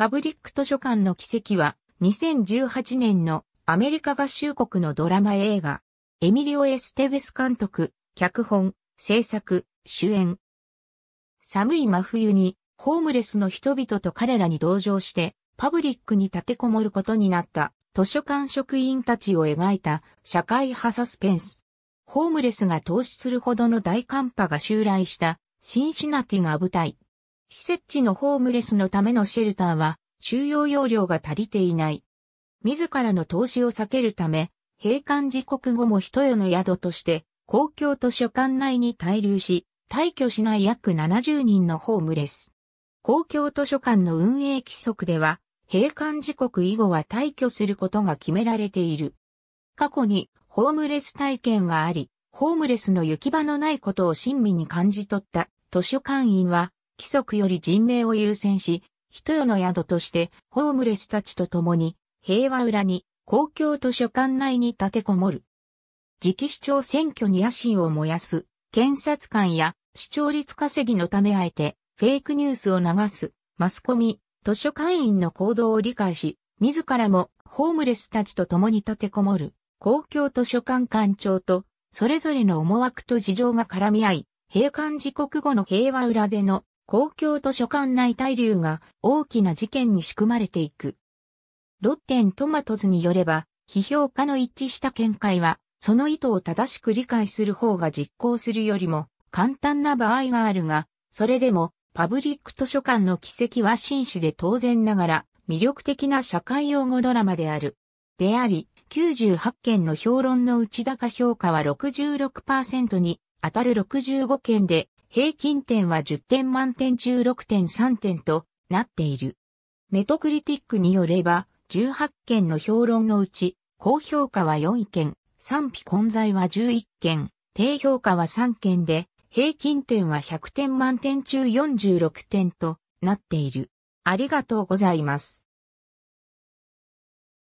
パブリック図書館の奇跡は、2018年のアメリカ合衆国のドラマ映画、エミリオ・エステベス監督、脚本、制作、主演。寒い真冬に、ホームレスの人々と彼らに同情して、パブリックに立てこもることになった図書館職員たちを描いた社会派サスペンス。ホームレスが投資するほどの大寒波が襲来したシンシナティが舞台。施設地のホームレスのためのシェルターは収容容量が足りていない。自らの投資を避けるため、閉館時刻後も人よの宿として公共図書館内に滞留し、退去しない約70人のホームレス。公共図書館の運営規則では、閉館時刻以後は退去することが決められている。過去にホームレス体験があり、ホームレスの行き場のないことを親身に感じ取った図書館員は規則より人命を優先し、人よの宿としてホームレスたちと共に平和裏に公共図書館内に立てこもる。次期市長選挙に野心を燃やす検察官や視聴率稼ぎのためあえてフェイクニュースを流すマスコミ、図書館員の行動を理解し、自らもホームレスたちと共に立てこもる公共図書館館長とそれぞれの思惑と事情が絡み合い、閉館時刻後の平和裏での公共図書館内滞留が大きな事件に仕組まれていく。ロッテントマトズによれば、批評家の一致した見解は、その意図を正しく理解する方が実行するよりも簡単な場合があるが、それでもパブリック図書館の奇跡は真摯で当然ながら魅力的な社会用語ドラマである。であり、98件の評論の内高評価は66%に当たる65件で平均点は10点満点中6.3点となっている。メトクリティックによれば、18件の評論のうち、高評価は4件、賛否混在は11件、低評価は3件で、平均点は100点満点中46点となっている。ありがとうございます。